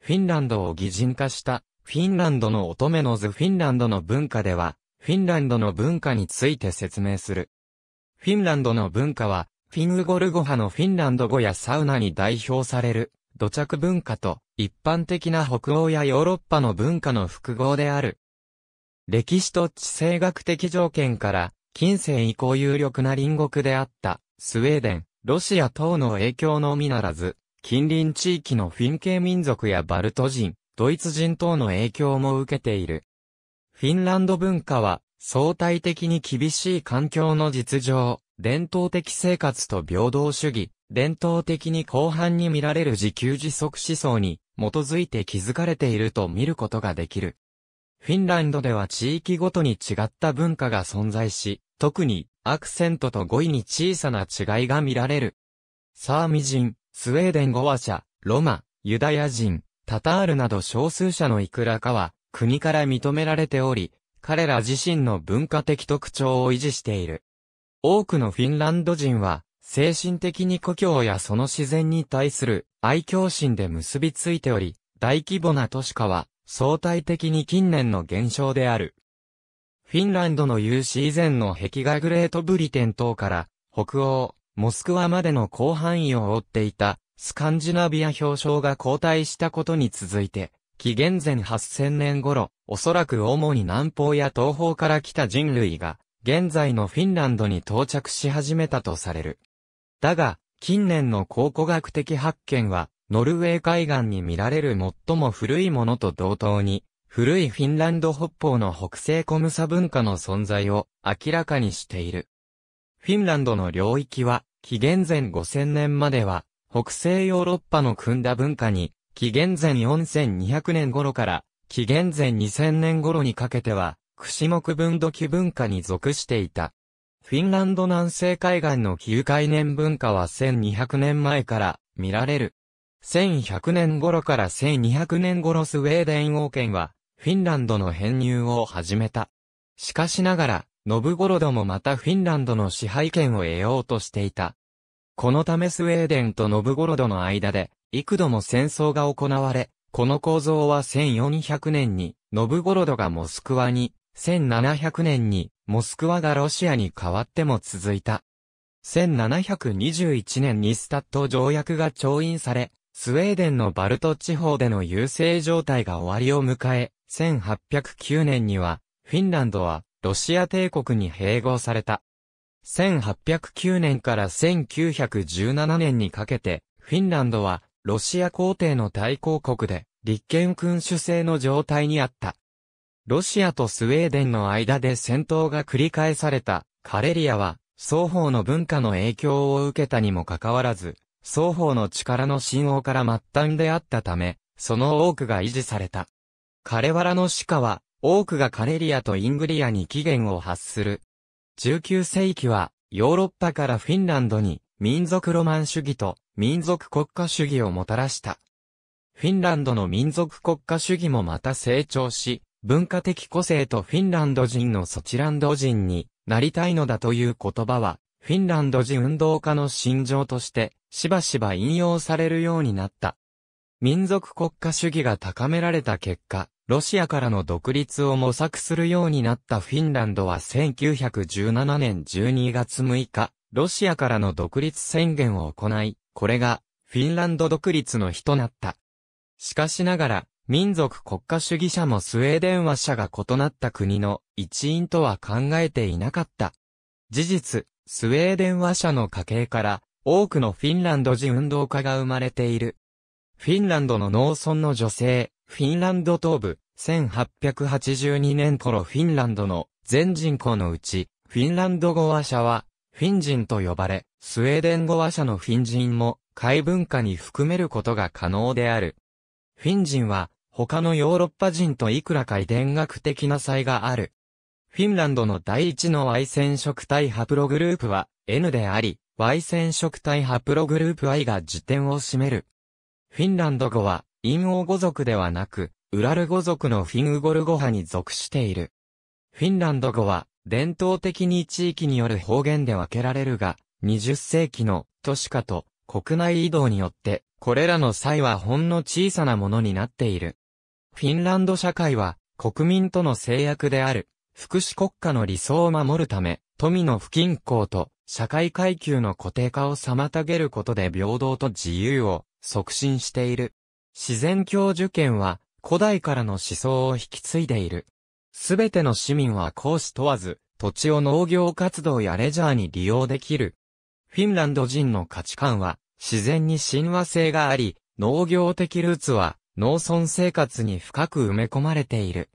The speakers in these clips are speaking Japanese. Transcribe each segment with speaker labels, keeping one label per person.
Speaker 1: フィンランドを擬人化したフィンランドの乙女の図フィンランドの文化では、フィンランドの文化について説明する。フィンランドの文化は、フィングゴルゴ派のフィンランド語やサウナに代表される土着文化と一般的な北欧やヨーロッパの文化の複合である。歴史と地政学的条件から近世以降有力な隣国であったスウェーデン、ロシア等の影響のみならず、近隣地域のフィン系民族やバルト人、ドイツ人等の影響も受けている。フィンランド文化は相対的に厳しい環境の実情、伝統的生活と平等主義、伝統的に広範に見られる自給自足思想に基づいて築かれていると見ることができる。フィンランドでは地域ごとに違った文化が存在し、特にアクセントと語彙に小さな違いが見られる。サーミ人、スウェーデン語話者、ロマ、ユダヤ人、タタールなど少数者のいくらかは、国から認められており、彼ら自身の文化的特徴を維持している。多くのフィンランド人は、精神的に故郷やその自然に対する愛嬌心で結びついており、大規模な都市化は相対的に近年の現象である。フィンランドの有史以前の壁画グレートブリテン等から、北欧、モスクワまでの広範囲を覆っていた、スカンジナビア表彰が交代したことに続いて、紀元前8000年頃、おそらく主に南方や東方から来た人類が、現在のフィンランドに到着し始めたとされる。だが、近年の考古学的発見は、ノルウェー海岸に見られる最も古いものと同等に、古いフィンランド北方の北西コムサ文化の存在を明らかにしている。フィンランドの領域は紀元前5000年までは、北西ヨーロッパの組んだ文化に、紀元前4200年頃から、紀元前2000年頃にかけては、串木分土器文化に属していた。フィンランド南西海岸の旧海年文化は1200年前から見られる。1100年頃から1200年頃スウェーデン王権はフィンランドの編入を始めた。しかしながらノブゴロドもまたフィンランドの支配権を得ようとしていた。このためスウェーデンとノブゴロドの間で、幾度も戦争が行われ、この構造は1400年に、ノブゴロドがモスクワに、1700年に、モスクワがロシアに変わっても続いた。1721年にスタット条約が調印され、スウェーデンのバルト地方での優勢状態が終わりを迎え、1809年には、フィンランドは、ロシア帝国に併合された。1809年から1917年にかけて、フィンランドは、ロシア皇帝の対抗国で、立憲君主制の状態にあった。ロシアとスウェーデンの間で戦闘が繰り返された、カレリアは、双方の文化の影響を受けたにもかかわらず、双方の力の信用から末端であったため、その多くが維持された。カレワラの歯科は、多くがカレリアとイングリアに起源を発する。19世紀は、ヨーロッパからフィンランドに、民族ロマン主義と民族国家主義をもたらした。フィンランドの民族国家主義もまた成長し、文化的個性とフィンランド人のソチランド人になりたいのだという言葉は、フィンランド人運動家の心情として、しばしば引用されるようになった。民族国家主義が高められた結果、ロシアからの独立を模索するようになったフィンランドは1917年12月6日、ロシアからの独立宣言を行い、これがフィンランド独立の日となった。しかしながら、民族国家主義者もスウェーデン和社が異なった国の一員とは考えていなかった。事実、スウェーデン和社の家系から多くのフィンランド人運動家が生まれている。フィンランドの農村の女性、フィンランド東部、1882年頃フィンランドの全人口のうち、フィンランド語話者は、フィン人と呼ばれ、スウェーデン語話者のフィン人も、海文化に含めることが可能である。フィン人は、他のヨーロッパ人といくらか遺伝学的な差異がある。フィンランドの第一の Y 染色体ハプログループは N であり、Y 染色体ハプログループ I が時点を占める。フィンランド語は、陰王語族ではなく、ウラル語族のフィンウゴル語派に属している。フィンランド語は、伝統的に地域による方言で分けられるが、20世紀の都市化と国内移動によって、これらの際はほんの小さなものになっている。フィンランド社会は、国民との制約である、福祉国家の理想を守るため、富の不均衡と社会階級の固定化を妨げることで平等と自由を促進している。自然教授権は古代からの思想を引き継いでいる。すべての市民は講師問わず、土地を農業活動やレジャーに利用できる。フィンランド人の価値観は、自然に親和性があり、農業的ルーツは、農村生活に深く埋め込まれている。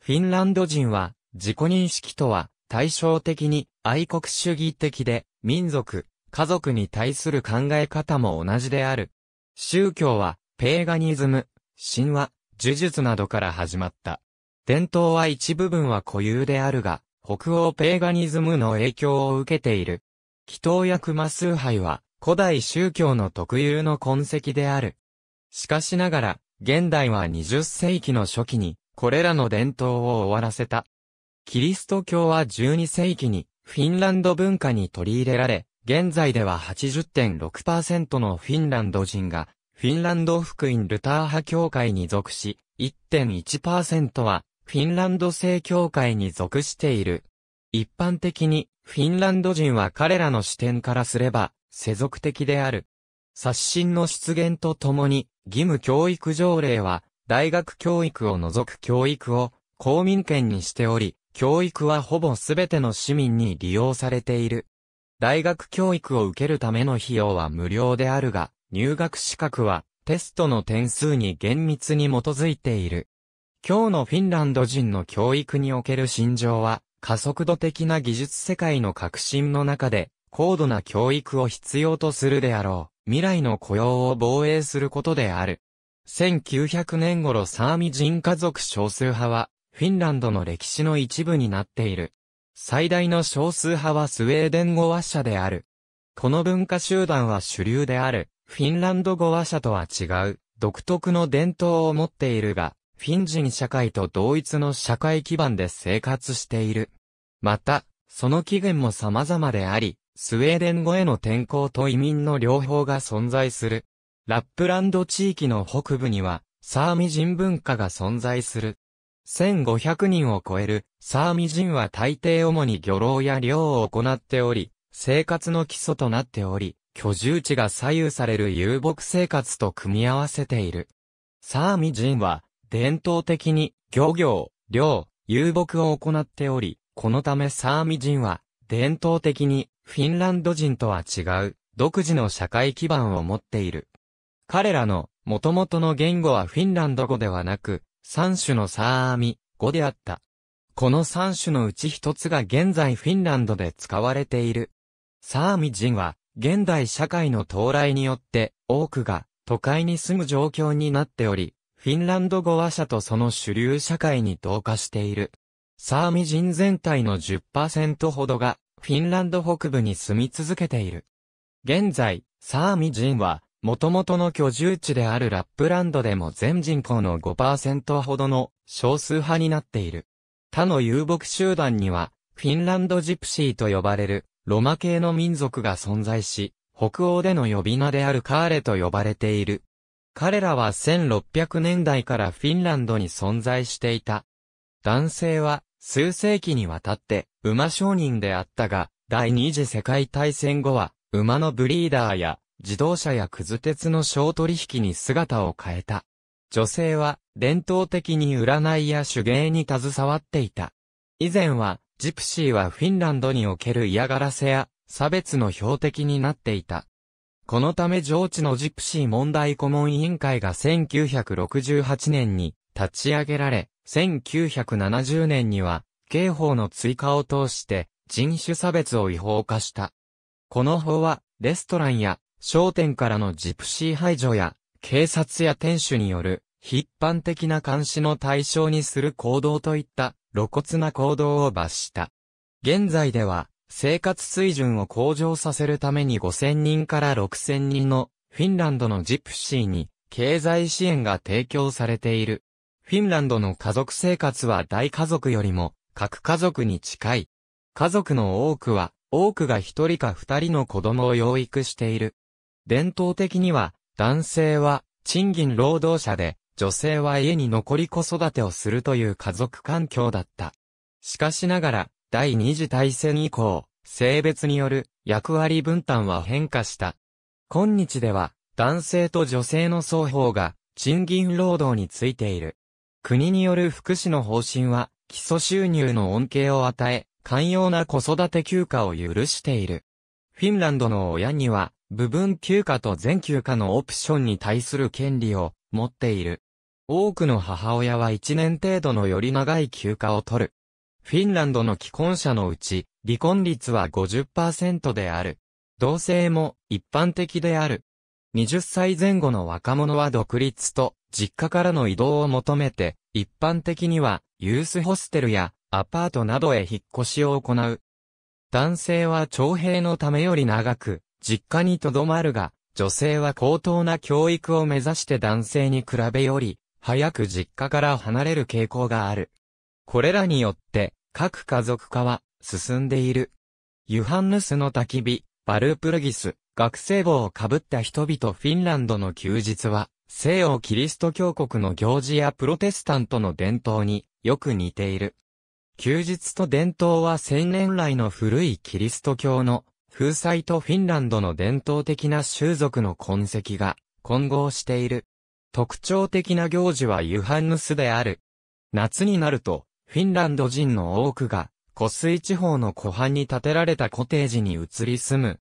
Speaker 1: フィンランド人は、自己認識とは、対照的に愛国主義的で、民族、家族に対する考え方も同じである。宗教は、ペーガニズム、神話、呪術などから始まった。伝統は一部分は固有であるが、北欧ペーガニズムの影響を受けている。祈祷や熊崇拝は、古代宗教の特有の痕跡である。しかしながら、現代は20世紀の初期に、これらの伝統を終わらせた。キリスト教は12世紀に、フィンランド文化に取り入れられ、現在では80.6%のフィンランド人がフィンランド福音ルター派教会に属し、1.1%はフィンランド正教会に属している。一般的にフィンランド人は彼らの視点からすれば世俗的である。刷新の出現とともに義務教育条例は大学教育を除く教育を公民権にしており、教育はほぼ全ての市民に利用されている。大学教育を受けるための費用は無料であるが、入学資格はテストの点数に厳密に基づいている。今日のフィンランド人の教育における心情は加速度的な技術世界の革新の中で高度な教育を必要とするであろう未来の雇用を防衛することである。1900年頃サーミ人家族少数派はフィンランドの歴史の一部になっている。最大の少数派はスウェーデン語話者である。この文化集団は主流である。フィンランド語話者とは違う、独特の伝統を持っているが、フィン人社会と同一の社会基盤で生活している。また、その起源も様々であり、スウェーデン語への転校と移民の両方が存在する。ラップランド地域の北部には、サーミ人文化が存在する。1500人を超える、サーミ人は大抵主に漁労や漁を行っており、生活の基礎となっており、居住地が左右される遊牧生活と組み合わせている。サーミ人は、伝統的に、漁業、漁、遊牧を行っており、このためサーミ人は、伝統的に、フィンランド人とは違う、独自の社会基盤を持っている。彼らの、元々の言語はフィンランド語ではなく、三種のサーミ語であった。この三種のうち一つが現在フィンランドで使われている。サーミ人は、現代社会の到来によって、多くが都会に住む状況になっており、フィンランド語話者とその主流社会に同化している。サーミ人全体の10%ほどが、フィンランド北部に住み続けている。現在、サーミ人は、元々の居住地であるラップランドでも全人口の5%ほどの少数派になっている。他の遊牧集団には、フィンランドジプシーと呼ばれるロマ系の民族が存在し、北欧での呼び名であるカーレと呼ばれている。彼らは1600年代からフィンランドに存在していた。男性は数世紀にわたって馬商人であったが、第二次世界大戦後は馬のブリーダーや自動車やくず鉄の小取引に姿を変えた。女性は伝統的に占いや手芸に携わっていた。以前はジプシーはフィンランドにおける嫌がらせや差別の標的になっていた。このため上智のジプシー問題顧問委員会が1968年に立ち上げられ、1970年には刑法の追加を通して人種差別を違法化した。この法はレストランや商店からのジプシー排除や警察や店主による一般的な監視の対象にする行動といった露骨な行動を罰した。現在では、生活水準を向上させるために5000人から6000人のフィンランドのジプシーに経済支援が提供されている。フィンランドの家族生活は大家族よりも各家族に近い。家族の多くは多くが一人か二人の子供を養育している。伝統的には男性は賃金労働者で女性は家に残り子育てをするという家族環境だった。しかしながら、第二次大戦以降、性別による役割分担は変化した。今日では、男性と女性の双方が、賃金労働についている。国による福祉の方針は、基礎収入の恩恵を与え、寛容な子育て休暇を許している。フィンランドの親には、部分休暇と全休暇のオプションに対する権利を持っている。多くの母親は1年程度のより長い休暇を取る。フィンランドの既婚者のうち、離婚率は50%である。同性も一般的である。20歳前後の若者は独立と実家からの移動を求めて、一般的にはユースホステルやアパートなどへ引っ越しを行う。男性は徴兵のためより長く、実家に留まるが、女性は高等な教育を目指して男性に比べより、早く実家から離れる傾向がある。これらによって、各家族化は進んでいる。ユハンヌスの焚き火、バループルギス、学生帽をかぶった人々フィンランドの休日は、西洋キリスト教国の行事やプロテスタントの伝統によく似ている。休日と伝統は千年来の古いキリスト教の風采とフィンランドの伝統的な習俗の痕跡が混合している。特徴的な行事はユハンヌスである。夏になると、フィンランド人の多くが、湖水地方の湖畔に建てられたコテージに移り住む。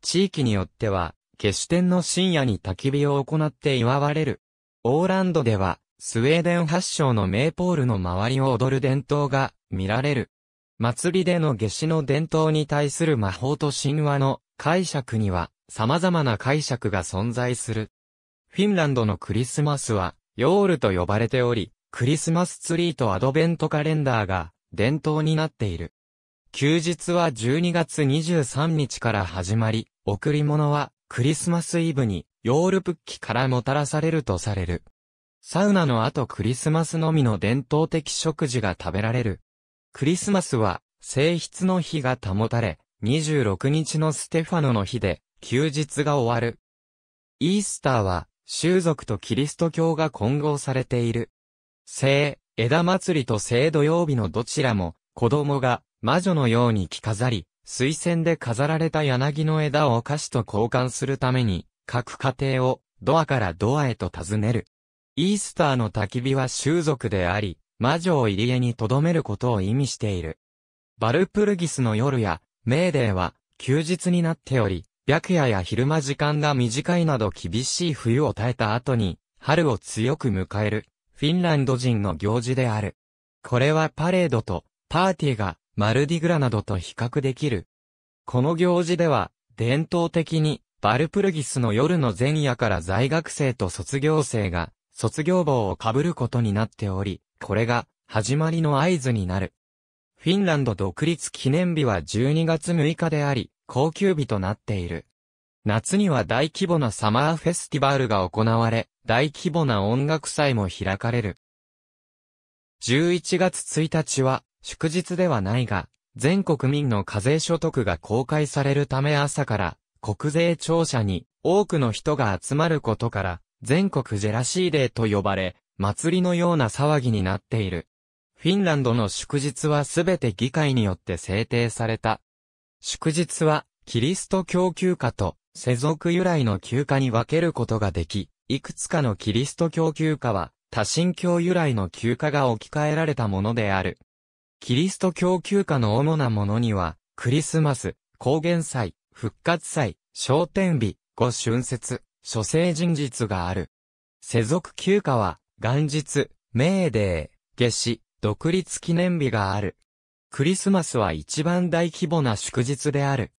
Speaker 1: 地域によっては、決しての深夜に焚き火を行って祝われる。オーランドでは、スウェーデン発祥のメーポールの周りを踊る伝統が見られる。祭りでの夏至の伝統に対する魔法と神話の解釈には様々な解釈が存在する。フィンランドのクリスマスは、ヨールと呼ばれており、クリスマスツリーとアドベントカレンダーが伝統になっている。休日は12月23日から始まり、贈り物はクリスマスイブにヨールプッキからもたらされるとされる。サウナの後クリスマスのみの伝統的食事が食べられる。クリスマスは、性質の日が保たれ、26日のステファノの日で、休日が終わる。イースターは、習俗とキリスト教が混合されている。聖、枝祭りと聖土曜日のどちらも、子供が魔女のように着飾り、水仙で飾られた柳の枝をお菓子と交換するために、各家庭をドアからドアへと尋ねる。イースターの焚き火は習俗であり、魔女を入り江に留めることを意味している。バルプルギスの夜や、メーデーは休日になっており、白夜や昼間時間が短いなど厳しい冬を耐えた後に、春を強く迎える、フィンランド人の行事である。これはパレードと、パーティーが、マルディグラなどと比較できる。この行事では、伝統的に、バルプルギスの夜の前夜から在学生と卒業生が、卒業帽をかぶることになっており、これが、始まりの合図になる。フィンランド独立記念日は12月6日であり、高級日となっている。夏には大規模なサマーフェスティバルが行われ、大規模な音楽祭も開かれる。11月1日は、祝日ではないが、全国民の課税所得が公開されるため朝から国税庁舎に多くの人が集まることから全国ジェラシーデーと呼ばれ祭りのような騒ぎになっている。フィンランドの祝日はすべて議会によって制定された祝日は、キリスト教休暇と、世俗由来の休暇に分けることができ、いくつかのキリスト教休暇は、多神教由来の休暇が置き換えられたものである。キリスト教休暇の主なものには、クリスマス、高原祭、復活祭、昇天日、五春節、諸聖人日がある。世俗休暇は、元日、明デー、夏至、独立記念日がある。クリスマスは一番大規模な祝日である。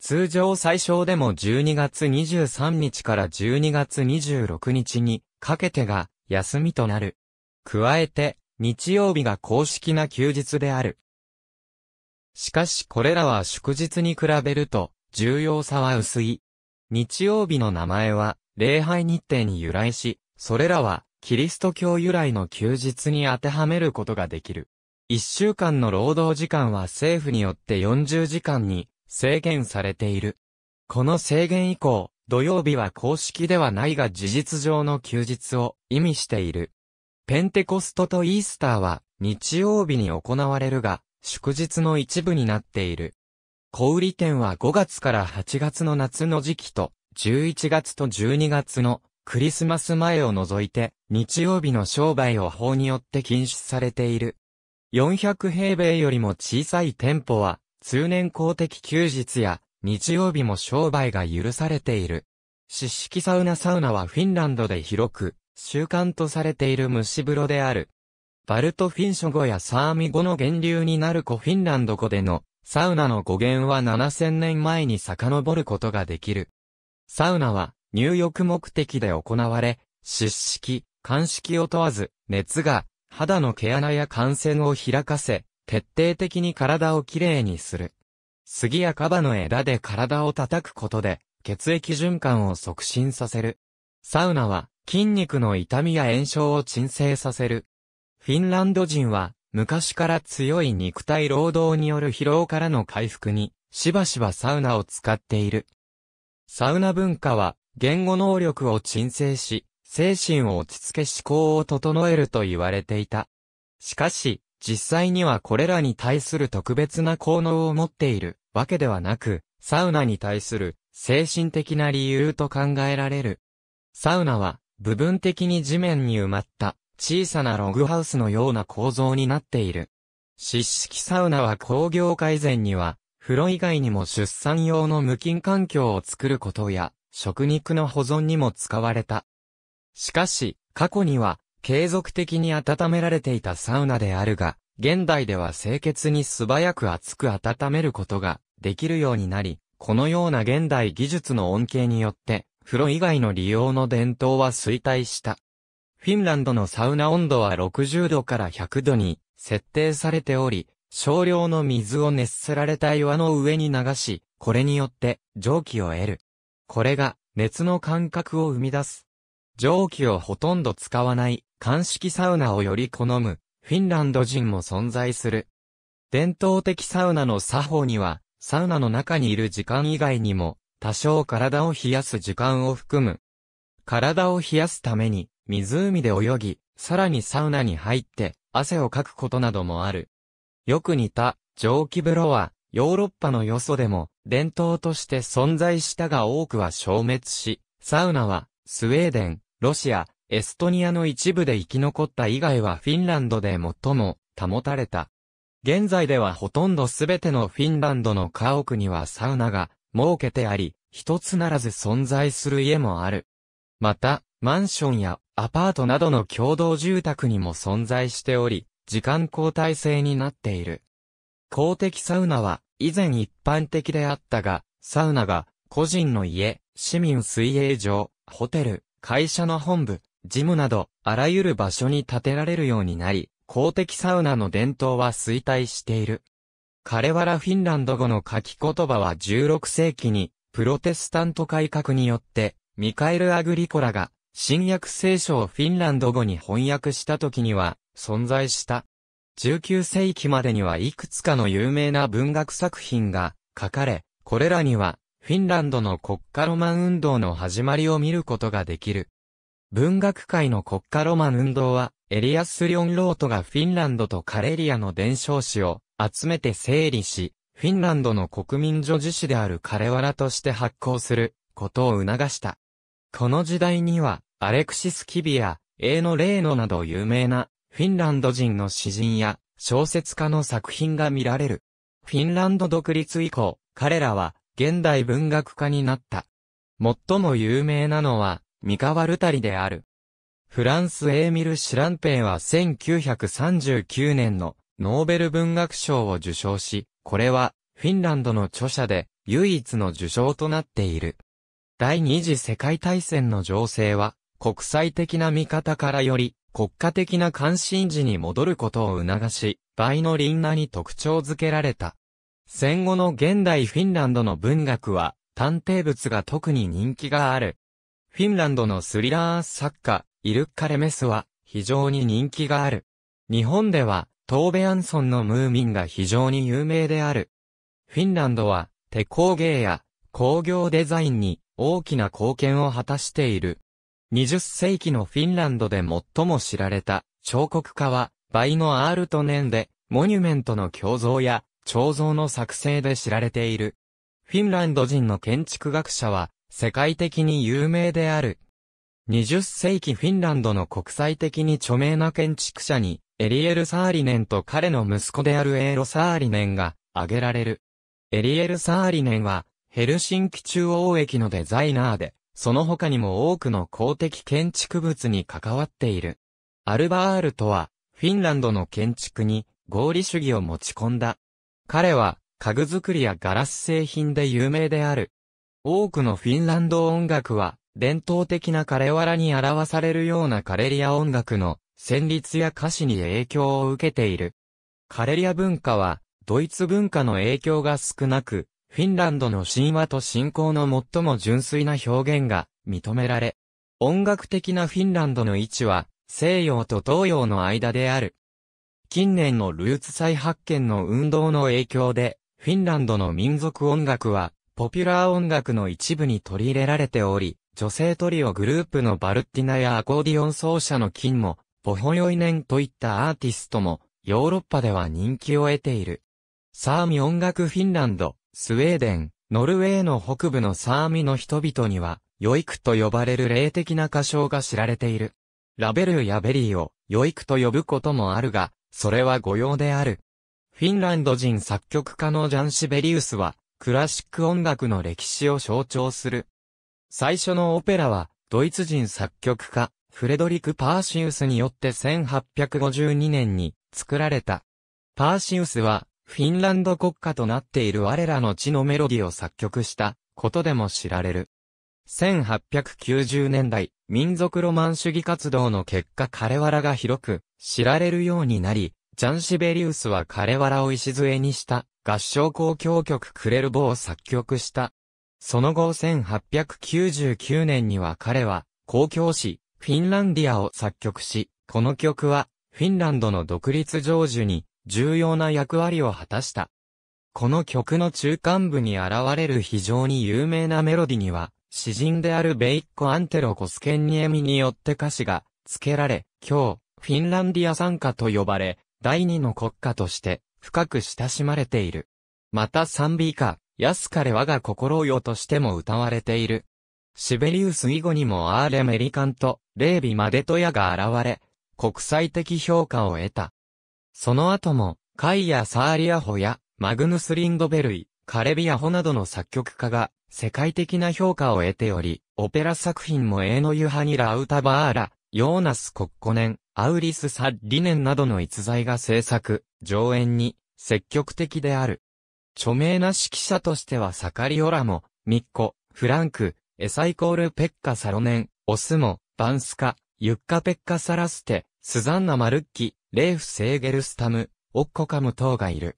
Speaker 1: 通常最小でも12月23日から12月26日にかけてが休みとなる。加えて日曜日が公式な休日である。しかしこれらは祝日に比べると重要さは薄い。日曜日の名前は礼拝日程に由来し、それらはキリスト教由来の休日に当てはめることができる。1週間の労働時間は政府によって40時間に制限されている。この制限以降、土曜日は公式ではないが事実上の休日を意味している。ペンテコストとイースターは日曜日に行われるが、祝日の一部になっている。小売店は5月から8月の夏の時期と、11月と12月のクリスマス前を除いて、日曜日の商売を法によって禁止されている。400平米よりも小さい店舗は、通年公的休日や日曜日も商売が許されている。湿式サウナサウナはフィンランドで広く、習慣とされている蒸し風呂である。バルトフィンョ語やサーミ語の源流になる古フィンランド語での、サウナの語源は7000年前に遡ることができる。サウナは、入浴目的で行われ、湿式、乾式を問わず、熱が、肌の毛穴や汗腺を開かせ、徹底的に体をきれいにする。杉やカバの枝で体を叩くことで、血液循環を促進させる。サウナは、筋肉の痛みや炎症を鎮静させる。フィンランド人は、昔から強い肉体労働による疲労からの回復に、しばしばサウナを使っている。サウナ文化は、言語能力を鎮静し、精神を落ち着け思考を整えると言われていた。しかし、実際にはこれらに対する特別な効能を持っているわけではなく、サウナに対する精神的な理由と考えられる。サウナは部分的に地面に埋まった小さなログハウスのような構造になっている。湿式サウナは工業改善には、風呂以外にも出産用の無菌環境を作ることや、食肉の保存にも使われた。しかし、過去には、継続的に温められていたサウナであるが、現代では清潔に素早く熱く温めることができるようになり、このような現代技術の恩恵によって、風呂以外の利用の伝統は衰退した。フィンランドのサウナ温度は60度から100度に設定されており、少量の水を熱せられた岩の上に流し、これによって蒸気を得る。これが熱の感覚を生み出す蒸気をほとんど使わない、乾式サウナをより好む、フィンランド人も存在する。伝統的サウナの作法には、サウナの中にいる時間以外にも、多少体を冷やす時間を含む。体を冷やすために、湖で泳ぎ、さらにサウナに入って、汗をかくことなどもある。よく似た、蒸気風呂は、ヨーロッパのよそでも、伝統として存在したが多くは消滅し、サウナは、スウェーデン、ロシア、エストニアの一部で生き残った以外はフィンランドで最も保たれた。現在ではほとんどすべてのフィンランドの家屋にはサウナが設けてあり、一つならず存在する家もある。また、マンションやアパートなどの共同住宅にも存在しており、時間交代制になっている。公的サウナは以前一般的であったが、サウナが個人の家、市民水泳場、ホテル、会社の本部、ジムなど、あらゆる場所に建てられるようになり、公的サウナの伝統は衰退している。彼はラフィンランド語の書き言葉は16世紀に、プロテスタント改革によって、ミカエル・アグリコラが、新約聖書をフィンランド語に翻訳した時には、存在した。19世紀までにはいくつかの有名な文学作品が書かれ、これらにはフィンランドの国家ロマン運動の始まりを見ることができる。文学界の国家ロマン運動は、エリアス・リョン・ロートがフィンランドとカレリアの伝承史を集めて整理し、フィンランドの国民女子誌であるカレワラとして発行することを促した。この時代には、アレクシス・キビや、エーノ・レーノなど有名な、フィンランド人の詩人や小説家の作品が見られる。フィンランド独立以降、彼らは現代文学家になった。最も有名なのは、三河ルタリである。フランスエーミル・シランペンは1939年のノーベル文学賞を受賞し、これはフィンランドの著者で唯一の受賞となっている。第二次世界大戦の情勢は国際的な見方からより国家的な関心事に戻ることを促し、バイのリンナに特徴づけられた。戦後の現代フィンランドの文学は、探偵物が特に人気がある。フィンランドのスリラー作家、イルッカ・レメスは、非常に人気がある。日本では、トーベ・アンソンのムーミンが非常に有名である。フィンランドは、手工芸や工業デザインに大きな貢献を果たしている。20世紀のフィンランドで最も知られた彫刻家は、バイノ・アールトネンで、モニュメントの胸像や彫像の作成で知られている。フィンランド人の建築学者は、世界的に有名である。20世紀フィンランドの国際的に著名な建築者に、エリエル・サーリネンと彼の息子であるエーロ・サーリネンが挙げられる。エリエル・サーリネンは、ヘルシンキ中央駅のデザイナーで、その他にも多くの公的建築物に関わっている。アルバールとは、フィンランドの建築に合理主義を持ち込んだ彼は家具作りやガラス製品で有名である。多くのフィンランド音楽は伝統的な彼ワラに表されるようなカレリア音楽の旋律や歌詞に影響を受けている。カレリア文化はドイツ文化の影響が少なく、フィンランドの神話と信仰の最も純粋な表現が認められ、音楽的なフィンランドの位置は西洋と東洋の間である。近年のルーツ再発見の運動の影響で、フィンランドの民族音楽は、ポピュラー音楽の一部に取り入れられており、女性トリオグループのバルティナやアコーディオン奏者の金も、ボホヨイネンといったアーティストも、ヨーロッパでは人気を得ている。サーミ音楽フィンランド、スウェーデン、ノルウェーの北部のサーミの人々には、ヨイクと呼ばれる霊的な歌唱が知られている。ラベルやベリーを、ヨイクと呼ぶこともあるが、それは御用である。フィンランド人作曲家のジャン・シベリウスは、クラシック音楽の歴史を象徴する。最初のオペラは、ドイツ人作曲家、フレドリク・パーシウスによって1852年に作られた。パーシウスは、フィンランド国家となっている我らの地のメロディを作曲したことでも知られる。1890年代、民族ロマン主義活動の結果彼わらが広く知られるようになり、ジャン・シベリウスは彼わらを礎にした合唱交響曲クレルボを作曲した。その後1899年には彼は公共詩フィンランディアを作曲し、この曲はフィンランドの独立成就に重要な役割を果たした。この曲の中間部に現れる非常に有名なメロディには、詩人であるベイッコ・アンテロコスケンニエミによって歌詞が付けられ、今日、フィンランディア参加と呼ばれ、第二の国家として深く親しまれている。また賛美歌、安かれ我が心よとしても歌われている。シベリウス以後にもアーレメリカンとレービマデトヤが現れ、国際的評価を得た。その後も、カイア・サーリアホやマグヌス・リンドベルイ、カレビアホなどの作曲家が世界的な評価を得ており、オペラ作品もエーノユハニラ・アウタバーラ、ヨーナス・コッコネン、アウリス・サッリネンなどの逸材が制作、上演に積極的である。著名な指揮者としてはサカリオラモ、ミッコ、フランク、エサイコール・ペッカ・サロネン、オスモ、バンスカ、ユッカ・ペッカ・サラステ、スザンナ・マルッキ、レーフ・セーゲルスタム、オッコカム等がいる。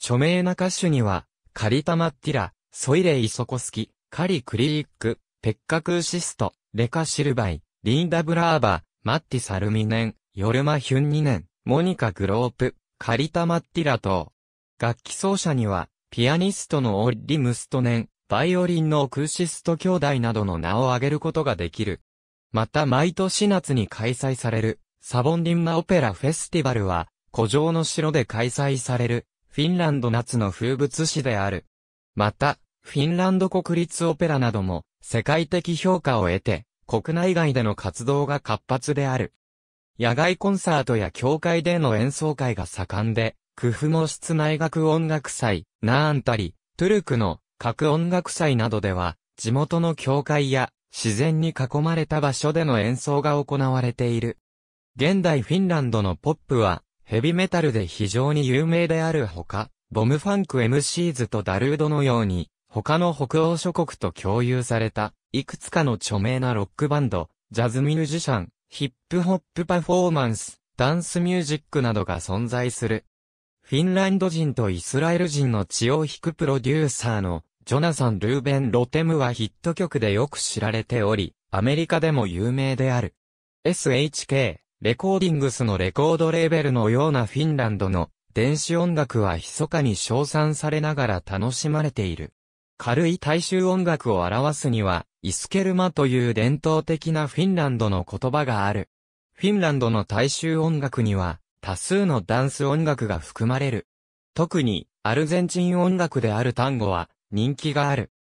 Speaker 1: 著名な歌手には、カリタ・マッティラ、ソイレイ・ソコスキ、カリ・クリリック、ペッカ・クーシスト、レカ・シルバイ、リンダ・ブラーバ、マッティ・サルミネン、ヨルマ・ヒュンニネン、モニカ・グロープ、カリタ・マッティラ等。楽器奏者には、ピアニストのオッリ・ムストネン、バイオリンのクーシスト兄弟などの名を挙げることができる。また毎年夏に開催される、サボンリンマオペラフェスティバルは、古城の城で開催される、フィンランド夏の風物詩である。また、フィンランド国立オペラなども、世界的評価を得て、国内外での活動が活発である。野外コンサートや教会での演奏会が盛んで、クフモ室内学音楽祭、ナーンタリ、トゥルクの各音楽祭などでは、地元の教会や自然に囲まれた場所での演奏が行われている。現代フィンランドのポップは、ヘビメタルで非常に有名であるほか、ボムファンク MCs とダルードのように、他の北欧諸国と共有されたいくつかの著名なロックバンド、ジャズミュージシャン、ヒップホップパフォーマンス、ダンスミュージックなどが存在する。フィンランド人とイスラエル人の血を引くプロデューサーのジョナサン・ルーベン・ロテムはヒット曲でよく知られており、アメリカでも有名である。SHK、レコーディングスのレコードレーベルのようなフィンランドの電子音楽は密かに称賛されながら楽しまれている。軽い大衆音楽を表すには、イスケルマという伝統的なフィンランドの言葉がある。フィンランドの大衆音楽には、多数のダンス音楽が含まれる。特に、アルゼンチン音楽である単語は、人気がある。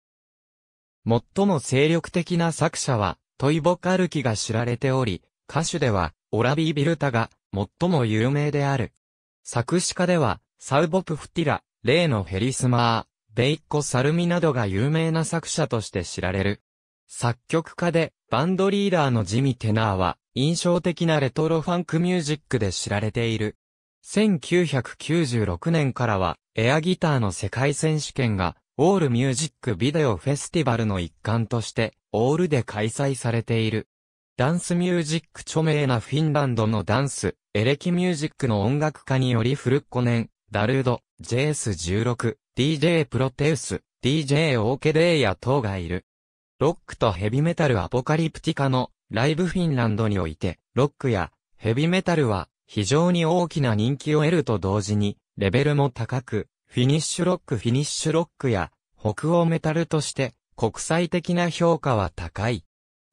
Speaker 1: 最も精力的な作者は、トイボカルキが知られており、歌手では、オラビー・ビルタが、最も有名である。作詞家では、サウボプフティラ、例のヘリスマー、ベイッコ・サルミなどが有名な作者として知られる。作曲家で、バンドリーダーのジミ・テナーは、印象的なレトロファンクミュージックで知られている。1996年からは、エアギターの世界選手権が、オールミュージックビデオフェスティバルの一環として、オールで開催されている。ダンスミュージック著名なフィンランドのダンス、エレキミュージックの音楽家により古っ子年、ダルード、JS16、DJ プロテウス、DJ オーケデイヤ等がいる。ロックとヘビメタルアポカリプティカのライブフィンランドにおいて、ロックやヘビメタルは非常に大きな人気を得ると同時に、レベルも高く、フィニッシュロックフィニッシュロックや北欧メタルとして国際的な評価は高い。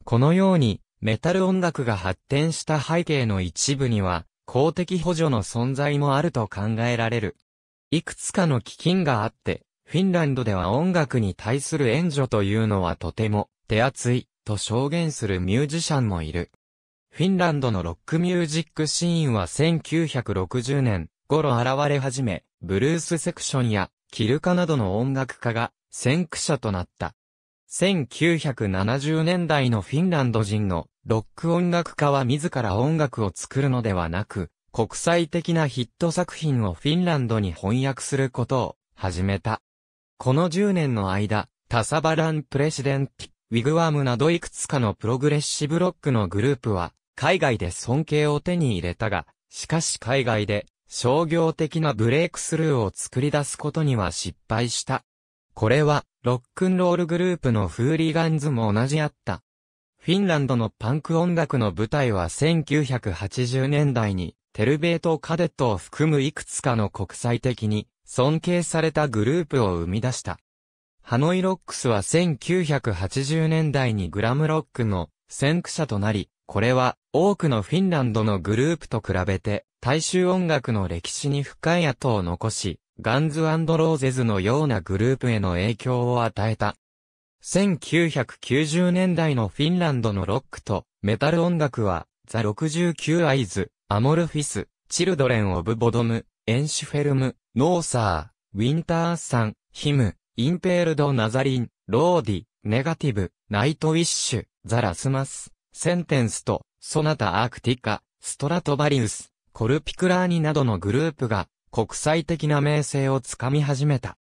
Speaker 1: このようにメタル音楽が発展した背景の一部には公的補助の存在もあると考えられる。いくつかの基金があって、フィンランドでは音楽に対する援助というのはとても手厚いと証言するミュージシャンもいる。フィンランドのロックミュージックシーンは1960年頃現れ始め、ブルースセクションやキルカなどの音楽家が先駆者となった。1970年代のフィンランド人のロック音楽家は自ら音楽を作るのではなく、国際的なヒット作品をフィンランドに翻訳することを始めた。この10年の間、タサバランプレシデンティ、ウィグワムなどいくつかのプログレッシブロックのグループは、海外で尊敬を手に入れたが、しかし海外で商業的なブレイクスルーを作り出すことには失敗した。これは、ロックンロールグループのフーリーガンズも同じあった。フィンランドのパンク音楽の舞台は1980年代にテルベートカデットを含むいくつかの国際的に尊敬されたグループを生み出した。ハノイロックスは1980年代にグラムロックの先駆者となり、これは多くのフィンランドのグループと比べて大衆音楽の歴史に深い跡を残し、ガンズローゼズのようなグループへの影響を与えた。1990年代のフィンランドのロックとメタル音楽はザ・69アイズ、アモルフィス、チルドレン・オブ・ボドム、エンシュフェルム、ノーサー、ウィンター・サン、ヒム、インペールド・ナザリン、ローディ、ネガティブ、ナイト・ウィッシュ、ザ・ラスマス、センテンスと、ソナタ・アークティカ、ストラトバリウス、コルピクラーニなどのグループが、国際的な名声をつかみ始めた。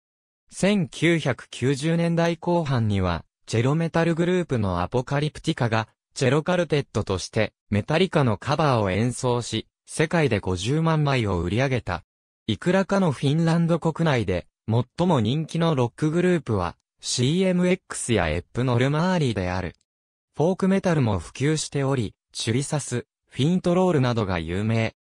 Speaker 1: 1990年代後半には、チェロメタルグループのアポカリプティカがチェロカルテットとして、メタリカのカバーを演奏し、世界で50万枚を売り上げた。いくらかのフィンランド国内で、最も人気のロックグループは、CMX やエップノルマーリーである。フォークメタルも普及しており、チュリサス、フィントロールなどが有名。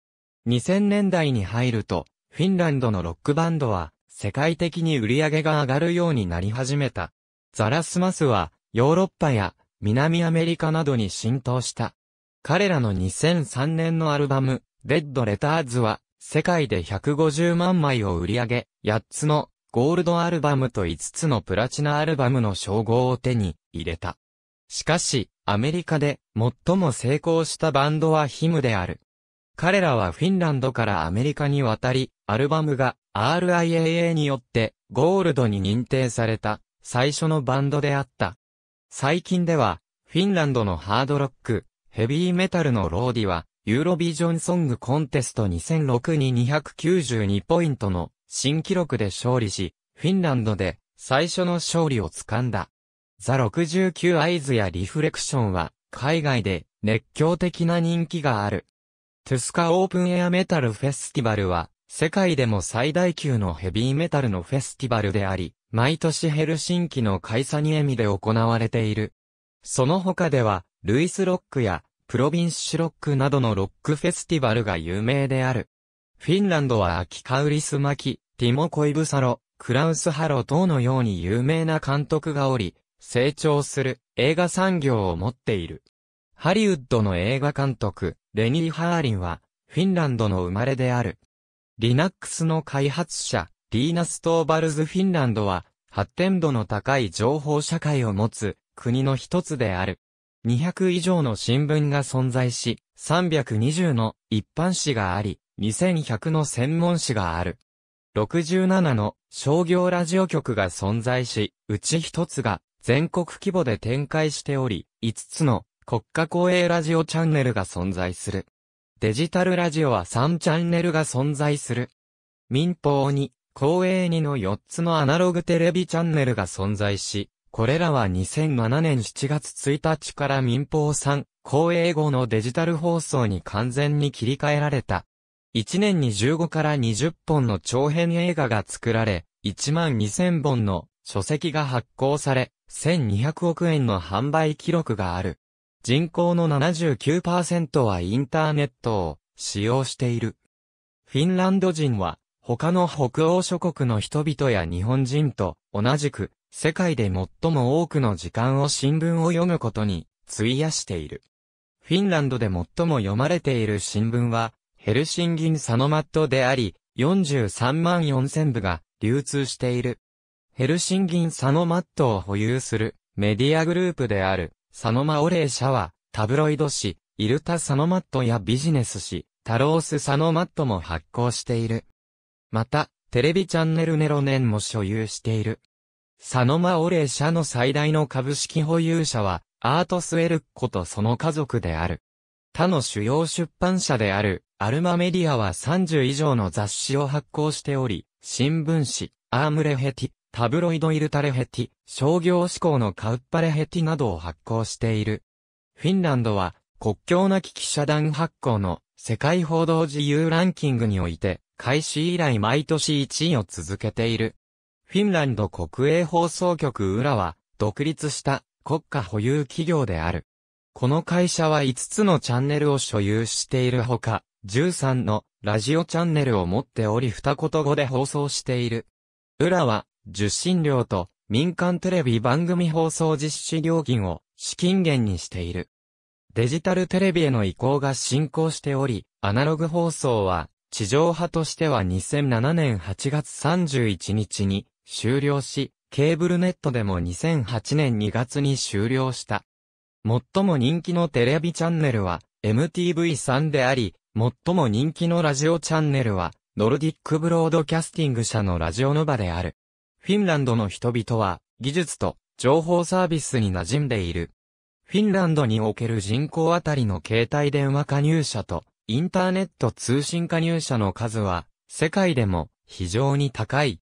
Speaker 1: 2000年代に入ると、フィンランドのロックバンドは、世界的に売り上げが上がるようになり始めた。ザラスマスは、ヨーロッパや南アメリカなどに浸透した。彼らの2003年のアルバム、レッドレターズは、世界で150万枚を売り上げ、8つのゴールドアルバムと5つのプラチナアルバムの称号を手に入れた。しかし、アメリカで最も成功したバンドはヒムである。彼らはフィンランドからアメリカに渡り、アルバムが RIAA によってゴールドに認定された最初のバンドであった。最近では、フィンランドのハードロック、ヘビーメタルのローディは、ユーロビジョンソングコンテスト2006に292ポイントの新記録で勝利し、フィンランドで最初の勝利をつかんだ。ザ69アイズやリフレクションは、海外で熱狂的な人気がある。トゥスカオープンエアメタルフェスティバルは、世界でも最大級のヘビーメタルのフェスティバルであり、毎年ヘルシンキのカイサニエミで行われている。その他では、ルイスロックや、プロビンシュロックなどのロックフェスティバルが有名である。フィンランドはアキカウリスマキ、ティモコイブサロ、クラウスハロ等のように有名な監督がおり、成長する映画産業を持っている。ハリウッドの映画監督、レニー・ハーリンは、フィンランドの生まれである。Linux の開発者、リーナ・ストーバルズ・フィンランドは、発展度の高い情報社会を持つ国の一つである。200以上の新聞が存在し、320の一般誌があり、2100の専門誌がある。67の商業ラジオ局が存在し、うち1つが全国規模で展開しており、5つの国家公営ラジオチャンネルが存在する。デジタルラジオは3チャンネルが存在する。民放に、公営にの4つのアナログテレビチャンネルが存在し、これらは2007年7月1日から民放3、公営後のデジタル放送に完全に切り替えられた。1年に15から20本の長編映画が作られ、1万2000本の書籍が発行され、1200億円の販売記録がある。人口の79%はインターネットを使用している。フィンランド人は他の北欧諸国の人々や日本人と同じく世界で最も多くの時間を新聞を読むことに費やしている。フィンランドで最も読まれている新聞はヘルシンギンサノマットであり43万4000部が流通している。ヘルシンギンサノマットを保有するメディアグループであるサノマオレー社は、タブロイド紙、イルタサノマットやビジネス誌、タロースサノマットも発行している。また、テレビチャンネルネロネンも所有している。サノマオレー社の最大の株式保有者は、アートスエルッコとその家族である。他の主要出版社である、アルマメディアは30以上の雑誌を発行しており、新聞紙、アームレヘティ、タブロイドイルタレヘティ、商業志向のカウッパレヘティなどを発行している。フィンランドは、国境なき記者団発行の世界報道自由ランキングにおいて、開始以来毎年1位を続けている。フィンランド国営放送局ウラは、独立した国家保有企業である。この会社は5つのチャンネルを所有しているほか、13のラジオチャンネルを持っており二言語で放送している。ウラは受信料と民間テレビ番組放送実施料金を資金源にしている。デジタルテレビへの移行が進行しており、アナログ放送は地上派としては2007年8月31日に終了し、ケーブルネットでも2008年2月に終了した。最も人気のテレビチャンネルは MTV3 であり、最も人気のラジオチャンネルはノルディックブロードキャスティング社のラジオの場である。フィンランドの人々は、技術と情報サービスに馴染んでいる。フィンランドにおける人口あたりの携帯電話加入者とインターネット通信加入者の数は世界でも非常に高い。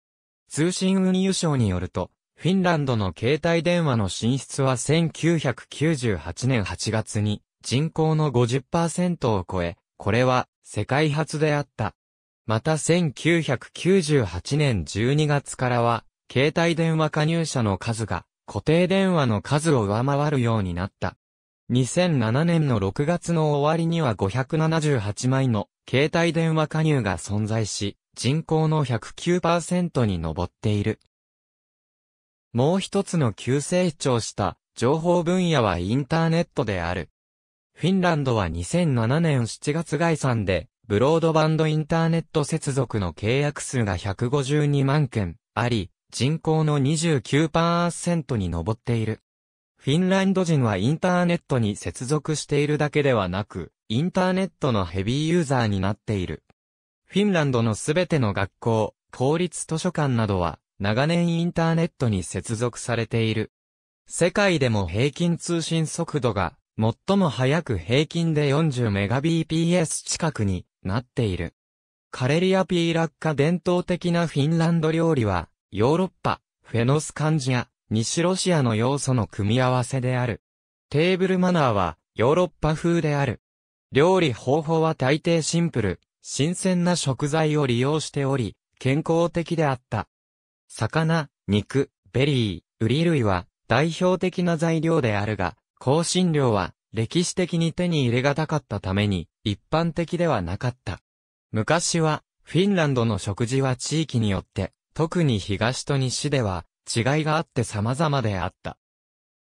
Speaker 1: 通信運輸省によると、フィンランドの携帯電話の進出は1998年8月に人口の50%を超え、これは世界初であった。また1998年12月からは、携帯電話加入者の数が固定電話の数を上回るようになった。2007年の6月の終わりには578枚の携帯電話加入が存在し、人口の109%に上っている。もう一つの急成長した情報分野はインターネットである。フィンランドは2007年7月概算でブロードバンドインターネット接続の契約数が152万件あり、人口の29%に上っている。フィンランド人はインターネットに接続しているだけではなく、インターネットのヘビーユーザーになっている。フィンランドのすべての学校、公立図書館などは、長年インターネットに接続されている。世界でも平均通信速度が、最も早く平均で 40Mbps 近くになっている。カレリアピーラッカ伝統的なフィンランド料理は、ヨーロッパ、フェノスカンジア、西ロシアの要素の組み合わせである。テーブルマナーはヨーロッパ風である。料理方法は大抵シンプル、新鮮な食材を利用しており、健康的であった。魚、肉、ベリー、ウリ類は代表的な材料であるが、香辛料は歴史的に手に入れがたかったために、一般的ではなかった。昔は、フィンランドの食事は地域によって、特に東と西では、違いがあって様々であった。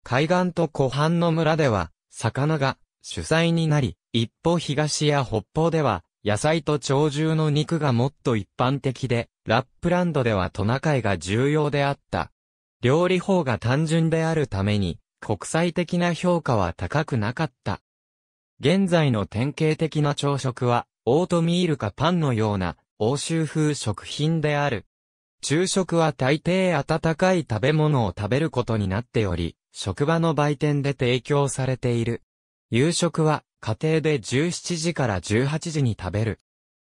Speaker 1: 海岸と湖畔の村では、魚が主菜になり、一方東や北方では、野菜と鳥獣の肉がもっと一般的で、ラップランドではトナカイが重要であった。料理法が単純であるために、国際的な評価は高くなかった。現在の典型的な朝食は、オートミールかパンのような欧州風食品である。昼食は大抵温かい食べ物を食べることになっており、職場の売店で提供されている。夕食は家庭で17時から18時に食べる。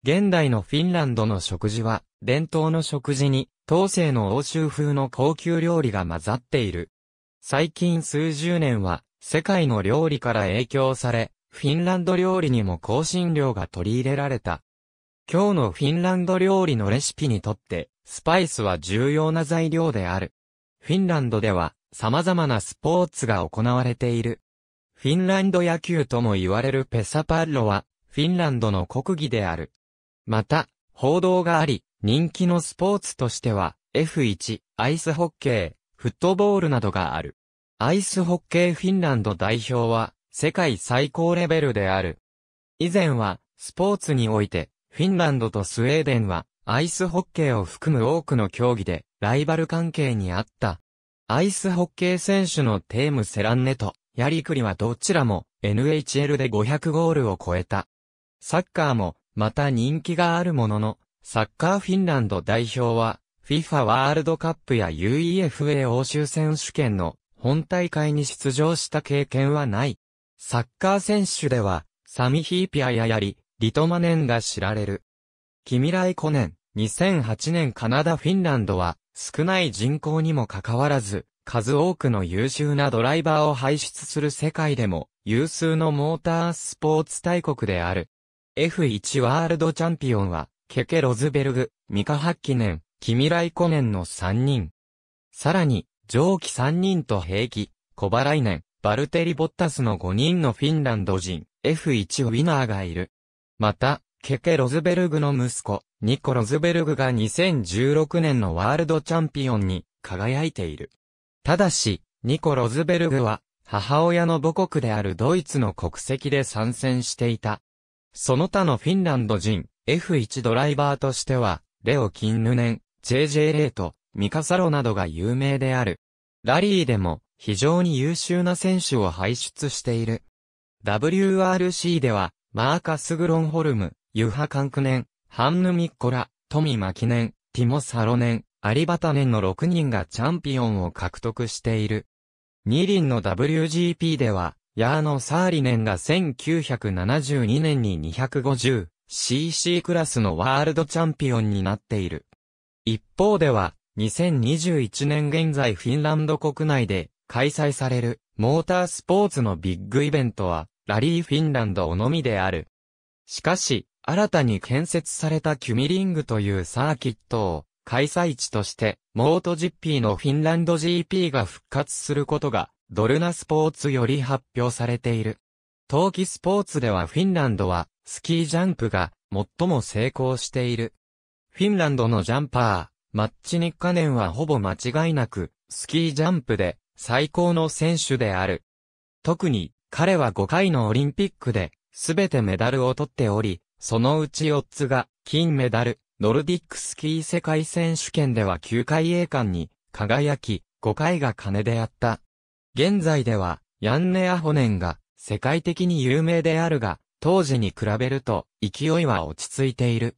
Speaker 1: 現代のフィンランドの食事は伝統の食事に、当世の欧州風の高級料理が混ざっている。最近数十年は、世界の料理から影響され、フィンランド料理にも香辛料が取り入れられた。今日のフィンランド料理のレシピにとって、スパイスは重要な材料である。フィンランドでは、様々なスポーツが行われている。フィンランド野球とも言われるペサパッロは、フィンランドの国技である。また、報道があり、人気のスポーツとしては、F1、アイスホッケー、フットボールなどがある。アイスホッケーフィンランド代表は、世界最高レベルである。以前は、スポーツにおいて、フィンランドとスウェーデンは、アイスホッケーを含む多くの競技で、ライバル関係にあった。アイスホッケー選手のテームセランネと、ヤリクリはどちらも、NHL で500ゴールを超えた。サッカーも、また人気があるものの、サッカーフィンランド代表は、FIFA ワールドカップや UEFA 欧州選手権の本大会に出場した経験はない。サッカー選手では、サミヒーピアややり、リトマネンが知られる。キミライコネン、2008年カナダ・フィンランドは、少ない人口にもかかわらず、数多くの優秀なドライバーを輩出する世界でも、有数のモータースポーツ大国である。F1 ワールドチャンピオンは、ケケ・ロズベルグ、ミカ・ハッキネン、君来古年の3人。さらに、上記3人と平気、小払い年、バルテリ・ボッタスの5人のフィンランド人、F1 ウィナーがいる。また、ケケ・ロズベルグの息子、ニコ・ロズベルグが2016年のワールドチャンピオンに輝いている。ただし、ニコ・ロズベルグは、母親の母国であるドイツの国籍で参戦していた。その他のフィンランド人、F1 ドライバーとしては、レオ・キンヌネン、JJ レート、ミカサロなどが有名である。ラリーでも非常に優秀な選手を輩出している。WRC では、マーカス・グロンホルム、ユハ・カンクネン、ハンヌ・ミッコラ、トミ・マキネン、ティモ・サロネン、アリバタネンの6人がチャンピオンを獲得している。二輪の WGP では、ヤーノ・サーリネンが1972年に 250cc クラスのワールドチャンピオンになっている。一方では、2021年現在フィンランド国内で開催されるモータースポーツのビッグイベントはラリーフィンランドのみである。しかし、新たに建設されたキュミリングというサーキットを開催地としてモート GP のフィンランド GP が復活することがドルナスポーツより発表されている。冬季スポーツではフィンランドはスキージャンプが最も成功している。フィンランドのジャンパー、マッチニッカネンはほぼ間違いなく、スキージャンプで最高の選手である。特に、彼は5回のオリンピックで、すべてメダルを取っており、そのうち4つが、金メダル、ノルディックスキー世界選手権では9回栄冠に、輝き、5回が金であった。現在では、ヤンネ・アホネンが、世界的に有名であるが、当時に比べると、勢いは落ち着いている。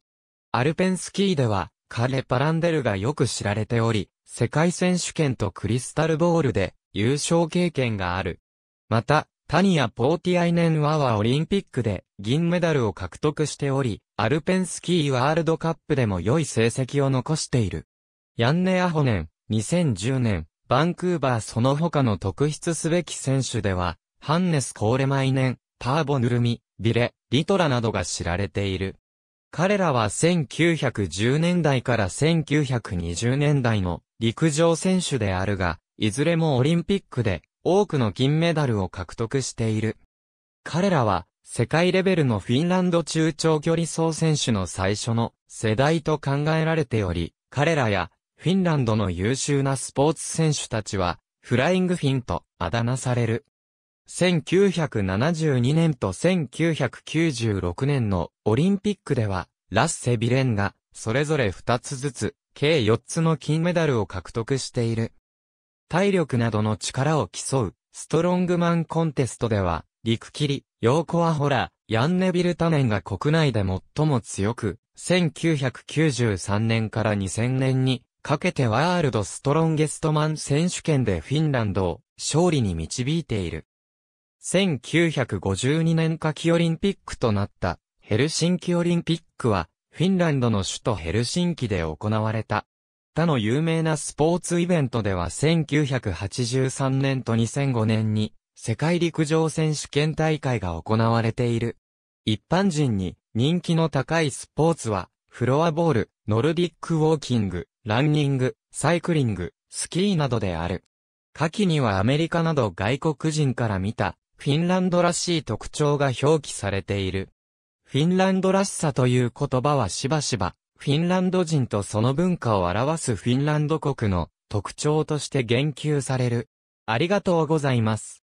Speaker 1: アルペンスキーでは、カレ・パランデルがよく知られており、世界選手権とクリスタルボールで優勝経験がある。また、タニア・ポーティアイネンワはオリンピックで銀メダルを獲得しており、アルペンスキーワールドカップでも良い成績を残している。ヤンネ・アホネン、2010年、バンクーバーその他の特筆すべき選手では、ハンネス・コーレマイネン、ターボ・ヌルミ、ビレ、リトラなどが知られている。彼らは1910年代から1920年代の陸上選手であるが、いずれもオリンピックで多くの金メダルを獲得している。彼らは世界レベルのフィンランド中長距離走選手の最初の世代と考えられており、彼らやフィンランドの優秀なスポーツ選手たちはフライングフィンとあだ名される。1972年と1996年のオリンピックでは、ラッセ・ビレンが、それぞれ2つずつ、計4つの金メダルを獲得している。体力などの力を競う、ストロングマンコンテストでは、陸切り、ヨーコアホラ、ヤンネビルタネンが国内で最も強く、1993年から2000年にかけてワールドストロンゲストマン選手権でフィンランドを勝利に導いている。1952年夏季オリンピックとなったヘルシンキオリンピックはフィンランドの首都ヘルシンキで行われた。他の有名なスポーツイベントでは1983年と2005年に世界陸上選手権大会が行われている。一般人に人気の高いスポーツはフロアボール、ノルディックウォーキング、ランニング、サイクリング、スキーなどである。夏季にはアメリカなど外国人から見たフィンランドらしい特徴が表記されている。フィンランドらしさという言葉はしばしば、フィンランド人とその文化を表すフィンランド国の特徴として言及される。ありがとうございます。